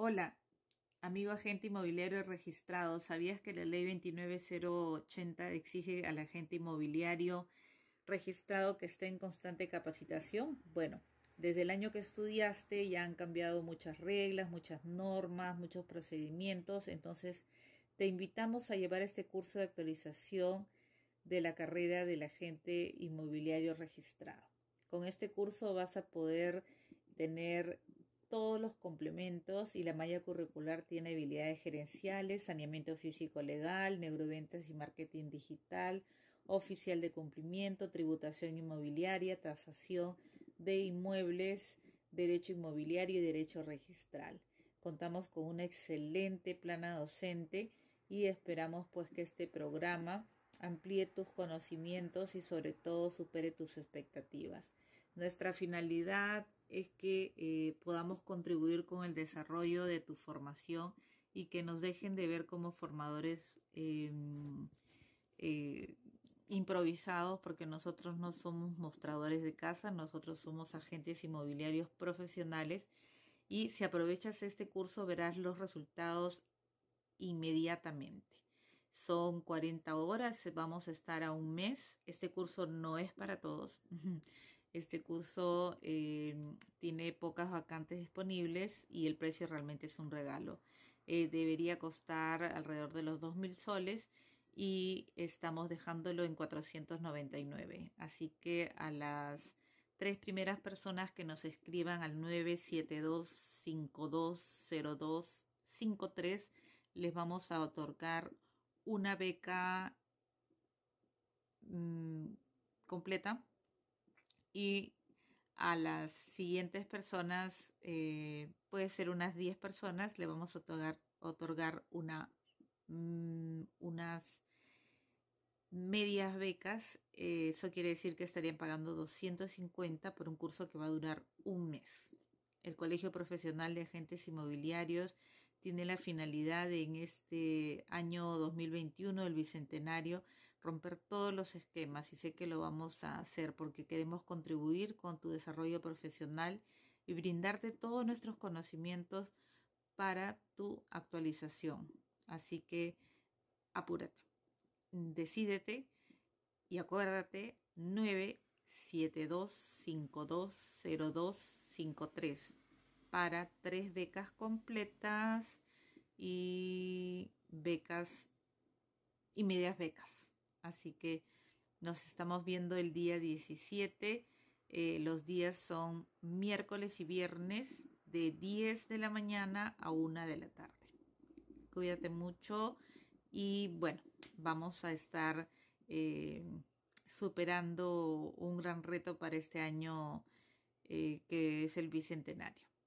Hola, amigo agente inmobiliario registrado, ¿sabías que la ley 29080 exige al agente inmobiliario registrado que esté en constante capacitación? Bueno, desde el año que estudiaste ya han cambiado muchas reglas, muchas normas, muchos procedimientos, entonces te invitamos a llevar este curso de actualización de la carrera del agente inmobiliario registrado. Con este curso vas a poder tener todos los complementos y la malla curricular tiene habilidades gerenciales, saneamiento físico legal, neuroventas y marketing digital, oficial de cumplimiento, tributación inmobiliaria, tasación de inmuebles, derecho inmobiliario y derecho registral. Contamos con una excelente plana docente y esperamos pues que este programa amplíe tus conocimientos y sobre todo supere tus expectativas. Nuestra finalidad es que eh, podamos contribuir con el desarrollo de tu formación y que nos dejen de ver como formadores em, eh, improvisados porque nosotros no somos mostradores de casa, nosotros somos agentes inmobiliarios profesionales y si aprovechas este curso verás los resultados inmediatamente. Son 40 horas, vamos a estar a un mes. Este curso no es para todos. Este curso eh, tiene pocas vacantes disponibles y el precio realmente es un regalo. Eh, debería costar alrededor de los 2.000 soles y estamos dejándolo en 499. Así que a las tres primeras personas que nos escriban al 972-520253 les vamos a otorgar una beca mm, completa y a las siguientes personas, eh, puede ser unas 10 personas, le vamos a otorgar, otorgar una, mm, unas medias becas. Eh, eso quiere decir que estarían pagando 250 por un curso que va a durar un mes. El Colegio Profesional de Agentes Inmobiliarios tiene la finalidad en este año 2021, el Bicentenario, romper todos los esquemas y sé que lo vamos a hacer porque queremos contribuir con tu desarrollo profesional y brindarte todos nuestros conocimientos para tu actualización. Así que apúrate, decídete y acuérdate 972520253 para tres becas completas y becas y medias becas. Así que nos estamos viendo el día 17. Eh, los días son miércoles y viernes de 10 de la mañana a 1 de la tarde. Cuídate mucho y bueno, vamos a estar eh, superando un gran reto para este año eh, que es el bicentenario.